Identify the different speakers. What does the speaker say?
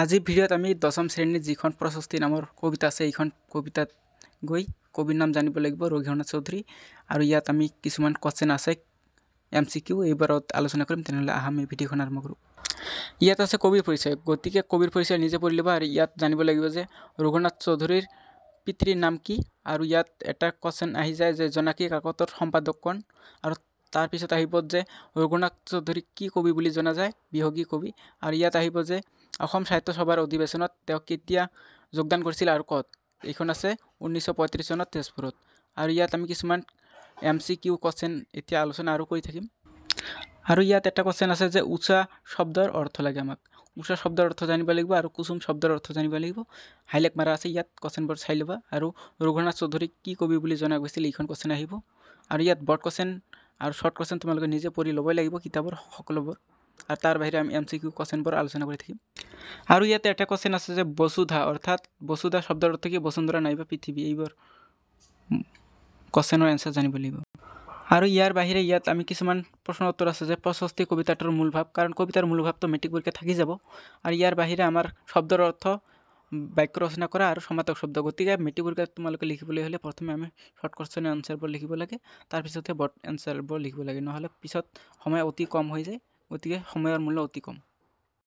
Speaker 1: আজি ভিডিঅ'ত আমি দশম শ্ৰেণীৰ যিখন প্ৰশস্তি নামৰ কবিতা আছে এইখন কবিতাত গৈ কবিৰ নাম জানিব লাগিব ৰঘুনাথ চৌধুৰী আৰু ইয়াত আমি কিছুমান কোৱেশ্যন আছে এম চি কিউ এইবাৰত আলোচনা কৰিম তেনেহ'লে আহ আমি ভিডিঅ'খন আৰম্ভ কৰোঁ ইয়াত আছে কবিৰ পৰিচয় গতিকে কবিৰ পৰিচয় নিজে পঢ়ি ল'বা আৰু ইয়াত জানিব লাগিব যে ৰঘুনাথ চৌধুৰীৰ পিতৃৰ নাম কি আৰু ইয়াত এটা কুৱেশ্যন আহি যায় যে জনাকী কাকতৰ সম্পাদক কণ আৰু তাৰপিছত আহিব যে ৰঘুনাথ চৌধুৰীক কি কবি বুলি জনা যায় বিহগী কবি আৰু ইয়াত আহিব যে অসম সাহিত্য সভাৰ অধিৱেশনত তেওঁ কেতিয়া যোগদান কৰিছিল আৰু ক'ত এইখন আছে ঊনৈছশ পঁয়ত্ৰিছ চনত তেজপুৰত আৰু ইয়াত আমি কিছুমান এম চি কিউ কোৱেশ্যন এতিয়া আলোচনা আৰু কৰি থাকিম আৰু ইয়াত এটা কুৱেশ্যন আছে যে উচা শব্দৰ অৰ্থ লাগে আমাক উচা শব্দৰ অৰ্থ জানিব লাগিব আৰু কুচুম শব্দৰ অৰ্থ জানিব লাগিব হাইলেক মাৰা আছে ইয়াত কুৱেশ্যনবোৰ চাই ল'বা আৰু ৰঘুনাথ চৌধুৰীক কি কবি বুলি জনা গৈছিল এইখন কুৱেশ্যন আহিব আৰু ইয়াত বৰ্ড কোৱেশ্যন আৰু শ্বৰ্ট কুৱেশ্যন তোমালোকে নিজে পঢ়ি ল'বই লাগিব কিতাপৰ সকলোবোৰ আৰু তাৰ বাহিৰে আমি এম চি কিউ কুৱেশ্যনবোৰ আলোচনা কৰি থাকিম আৰু ইয়াতে এটা কুৱেশ্যন আছে যে বসুধা অৰ্থাৎ বসুধা শব্দৰ অৰ্থ কি বসুন্ধৰা নাইবা পৃথিৱী এইবোৰ কুৱেশ্যনৰ এনচাৰ জানিব লাগিব আৰু ইয়াৰ বাহিৰে ইয়াত আমি কিছুমান প্ৰশ্ন উত্তৰ আছে যে প্ৰশস্তি কবিতাটোৰ মূল ভাৱ কাৰণ কবিতাৰ মূল ভাৱটো মেট্ৰিক পৰীক্ষা থাকি যাব আৰু ইয়াৰ বাহিৰে আমাৰ শব্দৰ অৰ্থ বাক্য ৰচনা কৰা আৰু সমাতক শব্দ গতিকে মেট্ৰিক তোমালোকে লিখিবলৈ হ'লে প্ৰথমে আমি শ্বৰ্ট কোৱেশ্যনে এনচাৰবোৰ লিখিব লাগে তাৰপিছতহে বৰ্ড এনচাৰবোৰ লিখিব লাগে নহ'লে পিছত সময় অতি কম হৈ যায় গতিকে সময়ৰ মূল্য অতি কম